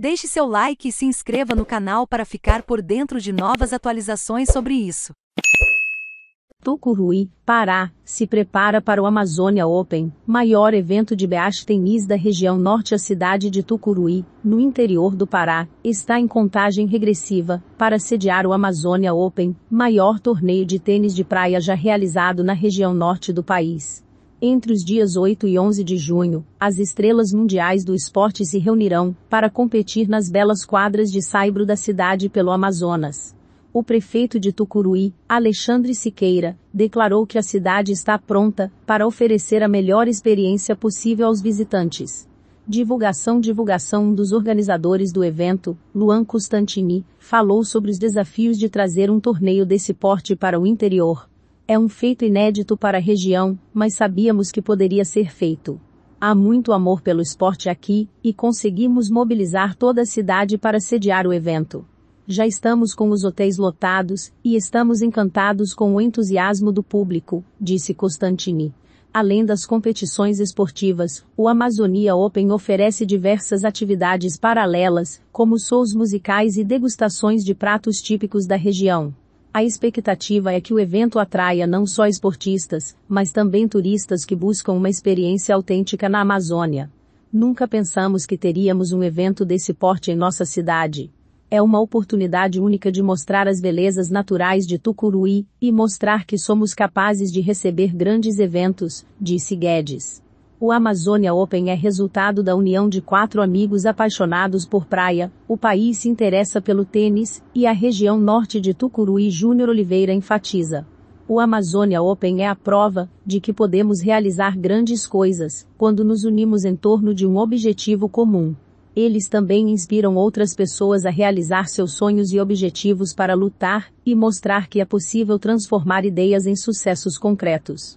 Deixe seu like e se inscreva no canal para ficar por dentro de novas atualizações sobre isso. Tucuruí, Pará, se prepara para o Amazônia Open, maior evento de beach tenis da região norte. A cidade de Tucuruí, no interior do Pará, está em contagem regressiva para sediar o Amazônia Open, maior torneio de tênis de praia já realizado na região norte do país. Entre os dias 8 e 11 de junho, as estrelas mundiais do esporte se reunirão para competir nas belas quadras de saibro da cidade pelo Amazonas. O prefeito de Tucuruí, Alexandre Siqueira, declarou que a cidade está pronta para oferecer a melhor experiência possível aos visitantes. Divulgação Divulgação Um dos organizadores do evento, Luan Costantini, falou sobre os desafios de trazer um torneio desse porte para o interior, é um feito inédito para a região, mas sabíamos que poderia ser feito. Há muito amor pelo esporte aqui, e conseguimos mobilizar toda a cidade para sediar o evento. Já estamos com os hotéis lotados, e estamos encantados com o entusiasmo do público, disse Costantini. Além das competições esportivas, o Amazonia Open oferece diversas atividades paralelas, como shows musicais e degustações de pratos típicos da região. A expectativa é que o evento atraia não só esportistas, mas também turistas que buscam uma experiência autêntica na Amazônia. Nunca pensamos que teríamos um evento desse porte em nossa cidade. É uma oportunidade única de mostrar as belezas naturais de Tucuruí e mostrar que somos capazes de receber grandes eventos, disse Guedes. O Amazônia Open é resultado da união de quatro amigos apaixonados por praia. O país se interessa pelo tênis, e a região norte de Tucuruí Júnior Oliveira enfatiza. O Amazônia Open é a prova de que podemos realizar grandes coisas quando nos unimos em torno de um objetivo comum. Eles também inspiram outras pessoas a realizar seus sonhos e objetivos para lutar e mostrar que é possível transformar ideias em sucessos concretos.